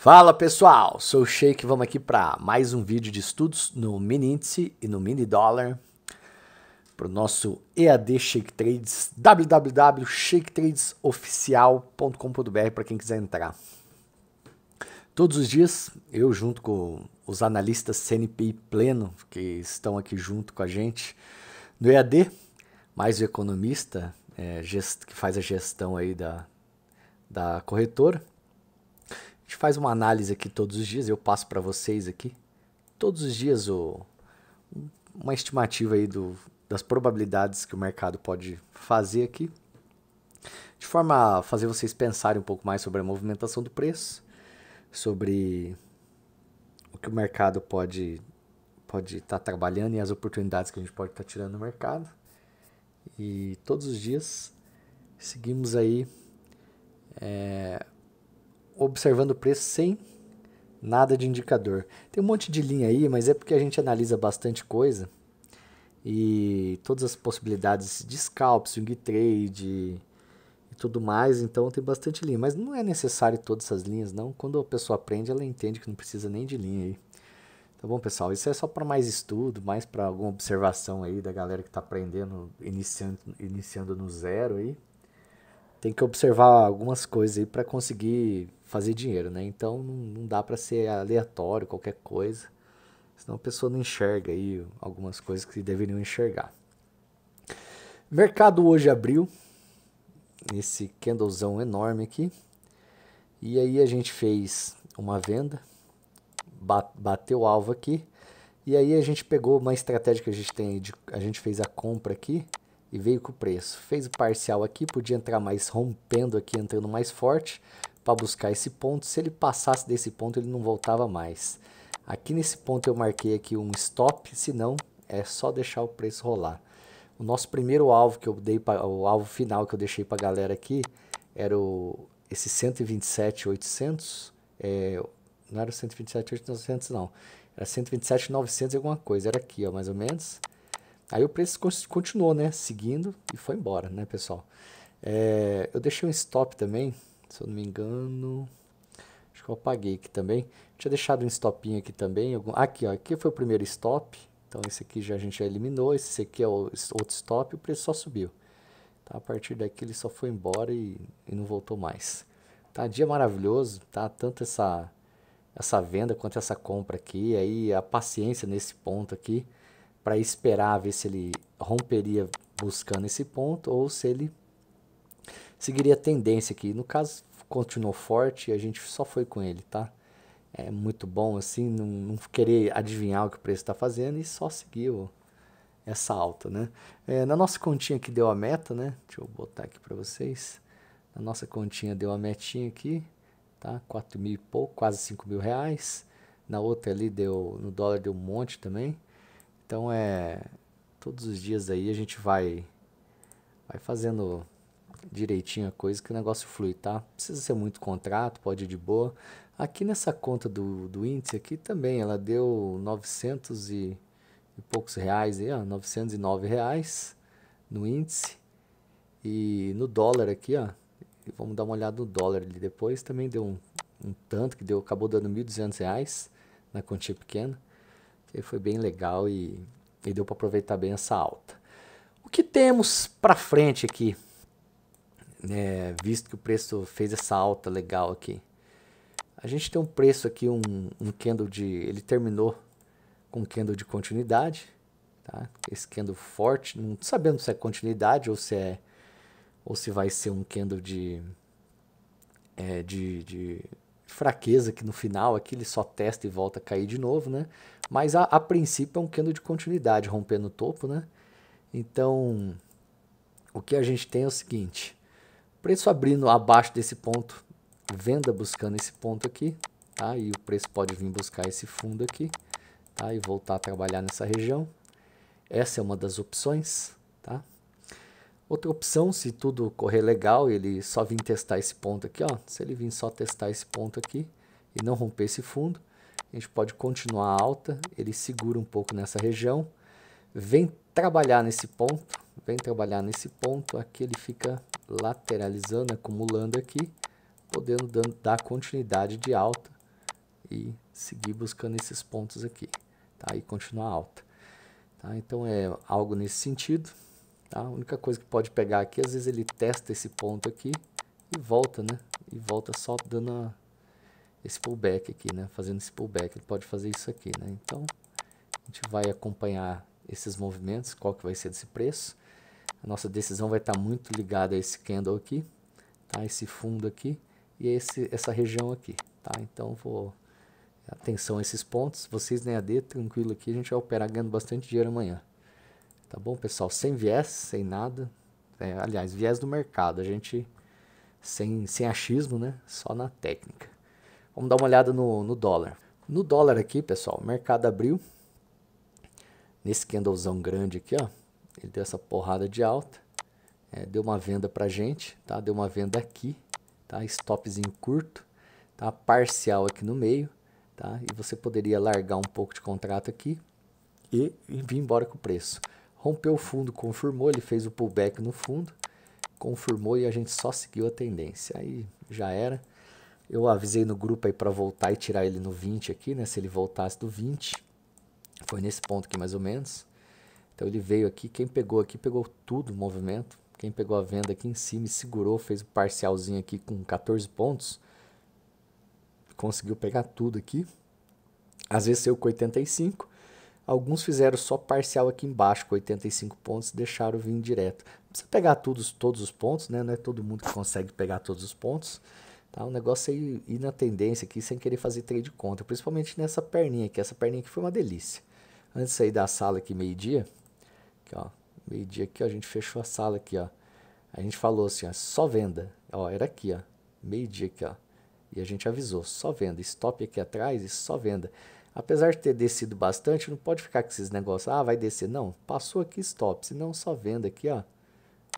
Fala pessoal, sou o Sheik, vamos aqui para mais um vídeo de estudos no Mini Índice e no Mini Dólar para o nosso EAD Shake Trades, www.shaketradesoficial.com.br para quem quiser entrar. Todos os dias, eu junto com os analistas CNPI Pleno, que estão aqui junto com a gente no EAD, mais o economista é, que faz a gestão aí da, da corretora, gente faz uma análise aqui todos os dias, eu passo para vocês aqui. Todos os dias o, uma estimativa aí do, das probabilidades que o mercado pode fazer aqui. De forma a fazer vocês pensarem um pouco mais sobre a movimentação do preço, sobre o que o mercado pode pode estar tá trabalhando e as oportunidades que a gente pode estar tá tirando no mercado. E todos os dias seguimos aí é, observando o preço sem nada de indicador. Tem um monte de linha aí, mas é porque a gente analisa bastante coisa e todas as possibilidades de scalp, swing trade e tudo mais, então tem bastante linha, mas não é necessário todas essas linhas não. Quando a pessoa aprende, ela entende que não precisa nem de linha aí. Tá bom, pessoal? Isso é só para mais estudo, mais para alguma observação aí da galera que está aprendendo, iniciando, iniciando no zero aí tem que observar algumas coisas aí para conseguir fazer dinheiro, né? Então não, dá para ser aleatório qualquer coisa, senão a pessoa não enxerga aí algumas coisas que deveriam enxergar. Mercado hoje abriu esse candlezão enorme aqui. E aí a gente fez uma venda, bateu o alvo aqui. E aí a gente pegou uma estratégia que a gente tem, de, a gente fez a compra aqui e veio com o preço. Fez o parcial aqui, podia entrar mais rompendo aqui, entrando mais forte para buscar esse ponto. Se ele passasse desse ponto, ele não voltava mais. Aqui nesse ponto eu marquei aqui um stop, senão é só deixar o preço rolar. O nosso primeiro alvo que eu dei para o alvo final que eu deixei para a galera aqui era o esse 127.800, é, não era 127.800 não, era 127.900 alguma coisa, era aqui, ó, mais ou menos. Aí o preço continuou, né? Seguindo e foi embora, né, pessoal? É, eu deixei um stop também, se eu não me engano. Acho que eu apaguei aqui também. Tinha deixado um stopinho aqui também. Aqui, ó, aqui foi o primeiro stop. Então esse aqui já, a gente já eliminou. Esse aqui é o outro stop. O preço só subiu. Tá? A partir daqui ele só foi embora e, e não voltou mais. Tá? Dia maravilhoso, tá? Tanto essa, essa venda quanto essa compra aqui. Aí a paciência nesse ponto aqui para esperar ver se ele romperia buscando esse ponto ou se ele seguiria a tendência aqui. No caso, continuou forte e a gente só foi com ele, tá? É muito bom assim, não, não querer adivinhar o que o preço está fazendo e só seguiu essa alta, né? É, na nossa continha que deu a meta, né? Deixa eu botar aqui para vocês. Na nossa continha deu a metinha aqui, tá? 4 mil e pouco, quase 5 mil reais. Na outra ali deu, no dólar deu um monte também. Então é todos os dias aí a gente vai vai fazendo direitinho a coisa que o negócio flui, tá? Não precisa ser muito contrato, pode ir de boa. Aqui nessa conta do, do índice aqui também, ela deu 900 e, e poucos reais, aí, ó, 909 reais no índice. E no dólar aqui, ó, vamos dar uma olhada no dólar ali depois, também deu um, um tanto que deu, acabou dando 1.200 reais na quantia pequena. E foi bem legal e, e deu para aproveitar bem essa alta. O que temos para frente aqui? É, visto que o preço fez essa alta legal aqui. A gente tem um preço aqui, um, um candle de... Ele terminou com um candle de continuidade. Tá? Esse candle forte, não sabendo se é continuidade ou se é ou se vai ser um candle de, é, de, de fraqueza que no final aqui ele só testa e volta a cair de novo, né? Mas a, a princípio é um candle de continuidade, rompendo o topo, né? Então, o que a gente tem é o seguinte, preço abrindo abaixo desse ponto, venda buscando esse ponto aqui, tá? E o preço pode vir buscar esse fundo aqui, tá? E voltar a trabalhar nessa região. Essa é uma das opções, Outra opção, se tudo correr legal, ele só vir testar esse ponto aqui, ó. Se ele vir só testar esse ponto aqui e não romper esse fundo, a gente pode continuar alta, ele segura um pouco nessa região, vem trabalhar nesse ponto, vem trabalhar nesse ponto, aqui ele fica lateralizando, acumulando aqui, podendo dar continuidade de alta e seguir buscando esses pontos aqui, tá? E continuar alta. Tá? Então é algo nesse sentido. Tá? A única coisa que pode pegar aqui, às vezes ele testa esse ponto aqui e volta, né? E volta só dando a, esse pullback aqui, né? Fazendo esse pullback, ele pode fazer isso aqui, né? Então, a gente vai acompanhar esses movimentos, qual que vai ser desse preço. A nossa decisão vai estar tá muito ligada a esse candle aqui, tá? Esse fundo aqui e esse, essa região aqui, tá? Então, vou... Atenção a esses pontos, vocês na né, AD tranquilo aqui, a gente vai operar ganhando bastante dinheiro amanhã. Tá bom, pessoal? Sem viés, sem nada. É, aliás, viés do mercado. A gente sem, sem achismo, né? Só na técnica. Vamos dar uma olhada no, no dólar. No dólar aqui, pessoal, o mercado abriu. Nesse candlezão grande aqui, ó. Ele deu essa porrada de alta. É, deu uma venda pra gente, tá? Deu uma venda aqui, tá? Stopzinho curto, tá? Parcial aqui no meio, tá? E você poderia largar um pouco de contrato aqui e, e vir embora com o preço rompeu o fundo, confirmou, ele fez o pullback no fundo, confirmou e a gente só seguiu a tendência. Aí já era. Eu avisei no grupo aí para voltar e tirar ele no 20 aqui, né? Se ele voltasse do 20, foi nesse ponto aqui mais ou menos. Então ele veio aqui, quem pegou aqui pegou tudo o movimento. Quem pegou a venda aqui em cima e segurou, fez o um parcialzinho aqui com 14 pontos. Conseguiu pegar tudo aqui. Às vezes saiu com 85, Alguns fizeram só parcial aqui embaixo, com 85 pontos, deixaram vir direto. Não precisa pegar todos, todos os pontos, né? Não é todo mundo que consegue pegar todos os pontos. Tá? O negócio é ir, ir na tendência aqui sem querer fazer trade contra, principalmente nessa perninha aqui. Essa perninha aqui foi uma delícia. Antes de sair da sala aqui, meio-dia, meio-dia aqui, ó, a gente fechou a sala aqui, ó. A gente falou assim, ó, só venda. Ó, era aqui, ó, meio-dia aqui, ó. E a gente avisou, só venda. Stop aqui atrás e só venda. Apesar de ter descido bastante, não pode ficar com esses negócios. Ah, vai descer. Não, passou aqui, stop. se não só venda aqui, ó.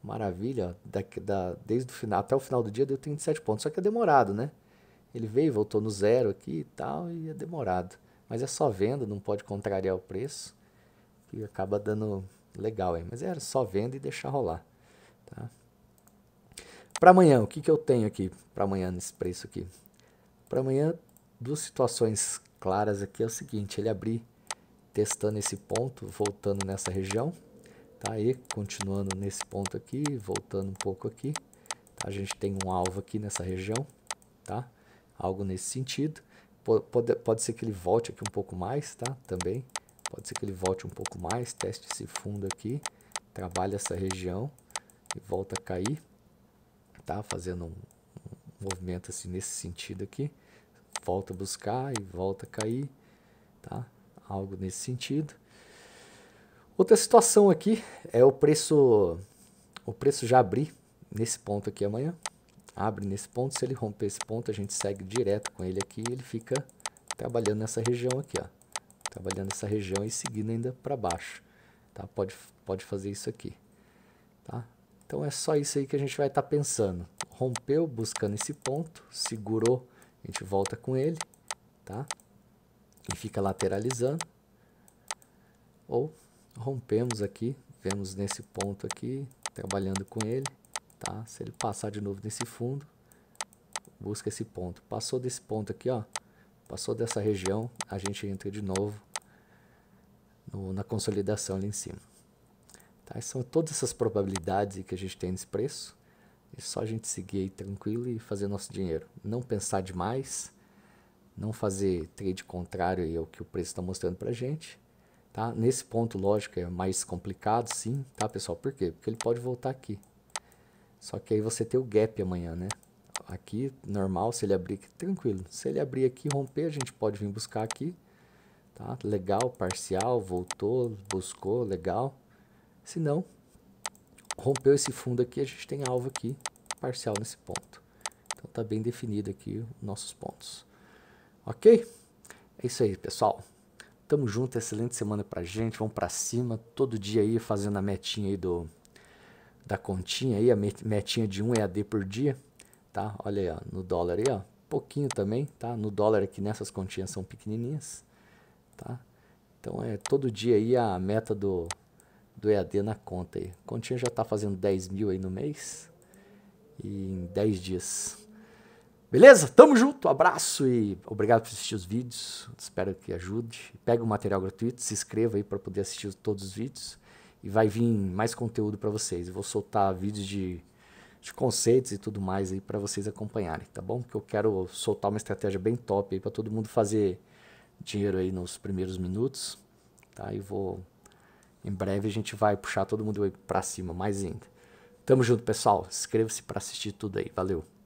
Maravilha, ó. Da, da, desde o final, até o final do dia deu 37 pontos. Só que é demorado, né? Ele veio, voltou no zero aqui e tal, e é demorado. Mas é só venda, não pode contrariar o preço. Que acaba dando legal, hein? É. Mas era é só venda e deixar rolar, tá? Para amanhã, o que, que eu tenho aqui para amanhã nesse preço aqui? Para amanhã, duas situações claras aqui é o seguinte, ele abrir testando esse ponto, voltando nessa região, tá aí, continuando nesse ponto aqui, voltando um pouco aqui, tá? a gente tem um alvo aqui nessa região, tá? Algo nesse sentido, pode, pode ser que ele volte aqui um pouco mais, tá? Também, pode ser que ele volte um pouco mais, teste esse fundo aqui, trabalha essa região e volta a cair, tá? Fazendo um, um movimento assim nesse sentido aqui, volta a buscar e volta a cair, tá? Algo nesse sentido. Outra situação aqui é o preço o preço já abrir nesse ponto aqui amanhã. Abre nesse ponto, se ele romper esse ponto, a gente segue direto com ele aqui ele fica trabalhando nessa região aqui, ó. Trabalhando essa região e seguindo ainda para baixo, tá? Pode pode fazer isso aqui, tá? Então é só isso aí que a gente vai estar tá pensando. Rompeu buscando esse ponto, segurou a gente volta com ele, tá? E fica lateralizando. Ou rompemos aqui, vemos nesse ponto aqui, trabalhando com ele, tá? Se ele passar de novo nesse fundo, busca esse ponto. Passou desse ponto aqui, ó, passou dessa região, a gente entra de novo no, na consolidação ali em cima. Tá? São todas essas probabilidades que a gente tem nesse preço. É só a gente seguir aí tranquilo e fazer nosso dinheiro. Não pensar demais, não fazer trade contrário ao que o preço está mostrando para gente. Tá? Nesse ponto, lógico, é mais complicado, sim, tá, pessoal? Por quê? Porque ele pode voltar aqui. Só que aí você tem o gap amanhã, né? Aqui, normal, se ele abrir aqui, tranquilo. Se ele abrir aqui e romper, a gente pode vir buscar aqui. Tá? Legal, parcial, voltou, buscou, legal. Se não, rompeu esse fundo aqui, a gente tem alvo aqui parcial nesse ponto. Então está bem definido aqui nossos pontos. Ok? É isso aí, pessoal. Tamo junto, excelente semana pra gente. Vamos pra cima, todo dia aí fazendo a metinha aí do da continha aí, a metinha de 1 EAD por dia, tá? Olha aí, ó, no dólar aí, ó, pouquinho também, tá? No dólar aqui nessas continhas são pequenininhas, tá? Então é todo dia aí a meta do do EAD na conta aí. A continha já está fazendo 10 mil aí no mês e em 10 dias. Beleza? Tamo junto, abraço e obrigado por assistir os vídeos. Espero que ajude. Pega o material gratuito, se inscreva aí para poder assistir todos os vídeos e vai vir mais conteúdo para vocês. Eu vou soltar vídeos de, de conceitos e tudo mais aí para vocês acompanharem, tá bom? Porque eu quero soltar uma estratégia bem top aí para todo mundo fazer dinheiro aí nos primeiros minutos, tá? E vou em breve a gente vai puxar todo mundo para cima mais ainda. Tamo junto, pessoal. Inscreva-se para assistir tudo aí. Valeu.